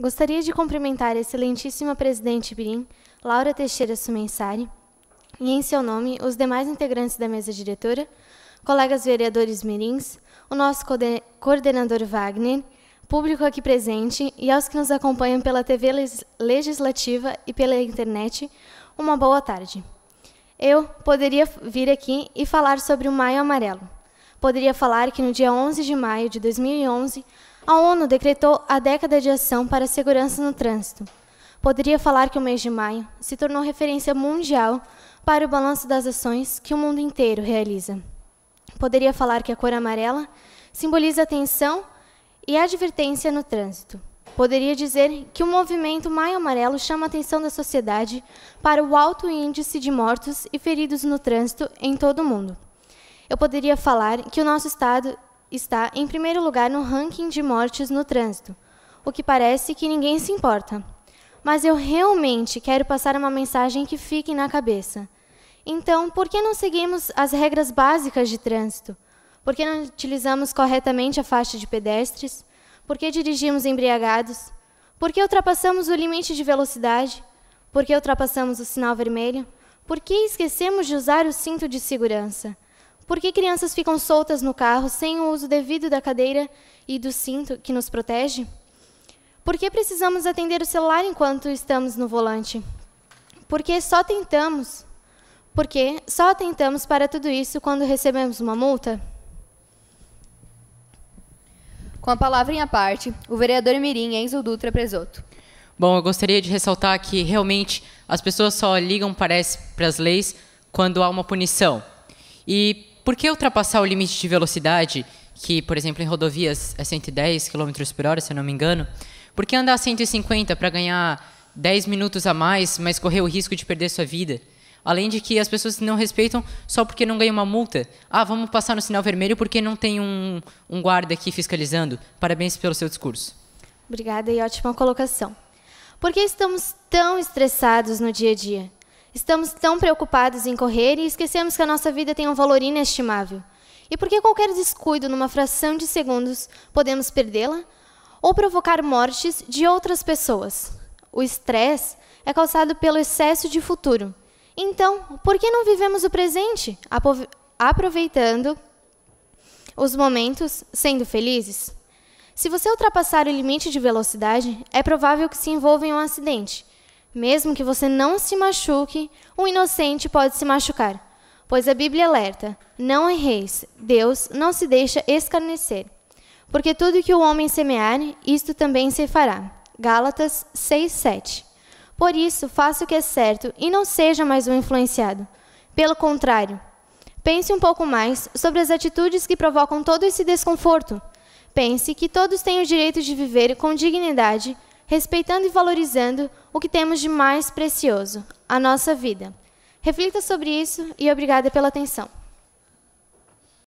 Gostaria de cumprimentar a excelentíssima presidente Birim, Laura Teixeira Sumensari, e em seu nome os demais integrantes da mesa diretora, colegas vereadores mirins, o nosso coordenador Wagner, público aqui presente e aos que nos acompanham pela TV legislativa e pela internet, uma boa tarde. Eu poderia vir aqui e falar sobre o Maio Amarelo. Poderia falar que no dia 11 de maio de 2011, a ONU decretou a década de ação para a segurança no trânsito. Poderia falar que o mês de maio se tornou referência mundial para o balanço das ações que o mundo inteiro realiza. Poderia falar que a cor amarela simboliza atenção e advertência no trânsito. Poderia dizer que o movimento Maio Amarelo chama a atenção da sociedade para o alto índice de mortos e feridos no trânsito em todo o mundo. Eu poderia falar que o nosso estado está em primeiro lugar no ranking de mortes no trânsito, o que parece que ninguém se importa. Mas eu realmente quero passar uma mensagem que fique na cabeça. Então, por que não seguimos as regras básicas de trânsito? Por que não utilizamos corretamente a faixa de pedestres? Por que dirigimos embriagados? Por que ultrapassamos o limite de velocidade? Por que ultrapassamos o sinal vermelho? Por que esquecemos de usar o cinto de segurança? Por que crianças ficam soltas no carro sem o uso devido da cadeira e do cinto que nos protege? Por que precisamos atender o celular enquanto estamos no volante? Porque só tentamos. Porque só tentamos para tudo isso quando recebemos uma multa? Com a palavra em a parte, o vereador Mirim Enzo Dutra Presoto. Bom, eu gostaria de ressaltar que realmente as pessoas só ligam, parece, para as leis quando há uma punição. E por que ultrapassar o limite de velocidade, que, por exemplo, em rodovias é 110 km por hora, se eu não me engano, por que andar 150 para ganhar 10 minutos a mais, mas correr o risco de perder sua vida? Além de que as pessoas não respeitam só porque não ganham uma multa. Ah, vamos passar no sinal vermelho porque não tem um, um guarda aqui fiscalizando. Parabéns pelo seu discurso. Obrigada e ótima colocação. Por que estamos tão estressados no dia a dia? Estamos tão preocupados em correr e esquecemos que a nossa vida tem um valor inestimável. E por que qualquer descuido numa fração de segundos podemos perdê-la ou provocar mortes de outras pessoas? O estresse é causado pelo excesso de futuro. Então, por que não vivemos o presente, aproveitando os momentos, sendo felizes? Se você ultrapassar o limite de velocidade, é provável que se envolva em um acidente. Mesmo que você não se machuque, um inocente pode se machucar. Pois a Bíblia alerta: não erreis, Deus não se deixa escarnecer. Porque tudo que o homem semear, isto também se fará. Gálatas 6, 7. Por isso, faça o que é certo e não seja mais um influenciado. Pelo contrário, pense um pouco mais sobre as atitudes que provocam todo esse desconforto. Pense que todos têm o direito de viver com dignidade respeitando e valorizando o que temos de mais precioso, a nossa vida. Reflita sobre isso e obrigada pela atenção.